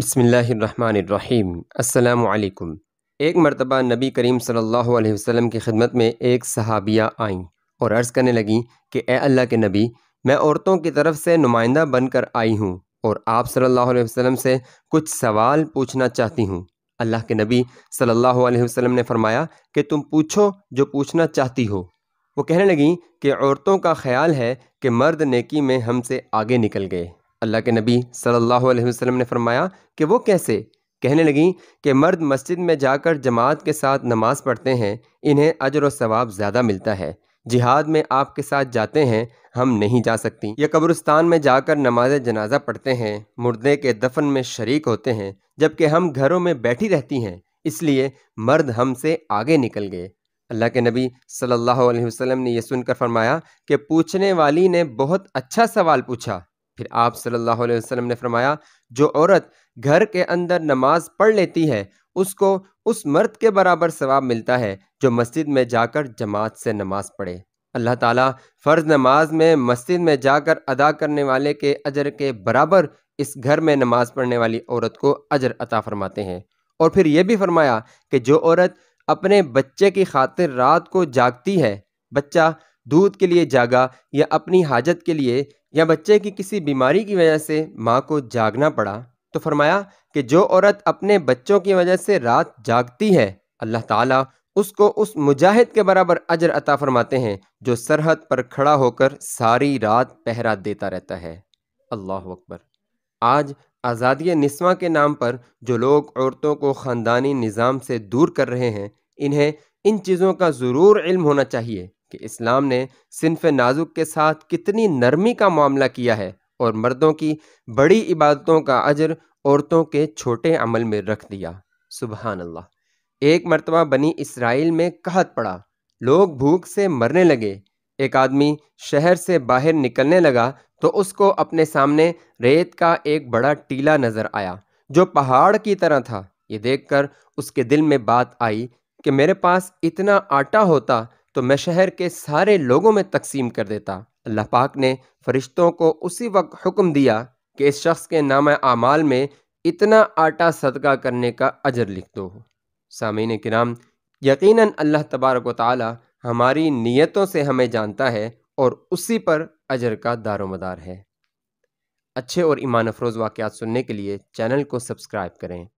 बसमीम् अलकुम एक मरतबा नबी करीम सल्लल्लाहु अलैहि वसल्लम की खिदमत में एक सहाबिया आईं और अर्ज़ करने लगी कि ए अल्लाह के नबी मैं औरतों की तरफ से नुमाइंदा बनकर आई हूँ और आप सल्लल्लाहु अलैहि वसल्लम से कुछ सवाल पूछना चाहती हूँ अल्लाह के नबी सल्लल्लाहु अलैहि वसल्लम ने फरमाया कि तुम पूछो जो पूछना चाहती हो वो कहने लगी कि औरतों का ख्याल है कि मर्द नेकी में हमसे आगे निकल गए अल्लाह के नबी सल्लल्लाहु अलैहि वसल्लम ने फरमाया कि वो कैसे कहने लगी कि मर्द मस्जिद में जाकर जमात के साथ नमाज़ पढ़ते हैं इन्हें अजर और सवाब ज़्यादा मिलता है जिहाद में आपके साथ जाते हैं हम नहीं जा सकती या कब्रिस्तान में जाकर नमाज जनाजा पढ़ते हैं मुर्दे के दफन में शरीक होते हैं जबकि हम घरों में बैठी रहती हैं इसलिए मर्द हमसे आगे निकल गए अल्लाह के नबी सल्लल्लाहु अलैहि वसल्लम ने यह सुनकर फरमाया कि पूछने वाली ने बहुत अच्छा सवाल पूछा फिर आप सल्लल्लाहु अलैहि वसल्लम ने फरमाया जो औरत घर के अंदर नमाज पढ़ लेती है उसको उस मर्द के बराबर सवाब मिलता है जो मस्जिद में जाकर जमात से नमाज पढ़े अल्लाह ताला फ़र्ज़ नमाज में मस्जिद में जाकर अदा करने वाले के अजर के बराबर इस घर में नमाज पढ़ने वाली औरत को अजर अता फरमाते हैं और फिर यह भी फरमाया कि जो औरत अपने बच्चे की खातिर रात को जागती है बच्चा दूध के लिए जागा या अपनी हाजत के लिए या बच्चे की किसी बीमारी की वजह से माँ को जागना पड़ा तो फरमाया कि जो औरत अपने बच्चों की वजह से रात जागती है अल्लाह ताला उसको उस मुजाहिद के बराबर अजर अता फरमाते हैं जो सरहद पर खड़ा होकर सारी रात पहरा देता रहता है अल्लाह अकबर आज आज़ादी नस्वा के नाम पर जो लोग औरतों को ख़ानदानी निज़ाम से दूर कर रहे हैं इन्हें इन चीज़ों का ज़रूर इल्म होना चाहिए कि इस्लाम ने सिनफ नाजुक के साथ कितनी नरमी का मामला किया है और मर्दों की बड़ी इबादतों का अजर औरतों के छोटे अमल में रख दिया सुबह अल्लाह एक मरतबा बनी इसराइल में कहत पड़ा लोग भूख से मरने लगे एक आदमी शहर से बाहर निकलने लगा तो उसको अपने सामने रेत का एक बड़ा टीला नज़र आया जो पहाड़ की तरह था ये देखकर उसके दिल में बात आई कि मेरे पास इतना आटा होता तो मैं शहर के सारे लोगों में तकसीम कर देता अल्लाह पाक ने फरिश्तों को उसी वक्त हुक्म दिया कि इस शख्स के नाम आमाल में इतना आटा सदका करने का अजर लिख दो सामीन कराम यकीन अल्लाह तबारक ताली हमारी नीयतों से हमें जानता है और उसी पर अजर का दारोमदार है अच्छे और ईमान अफरोज़ वाक़ सुनने के लिए चैनल को सब्सक्राइब करें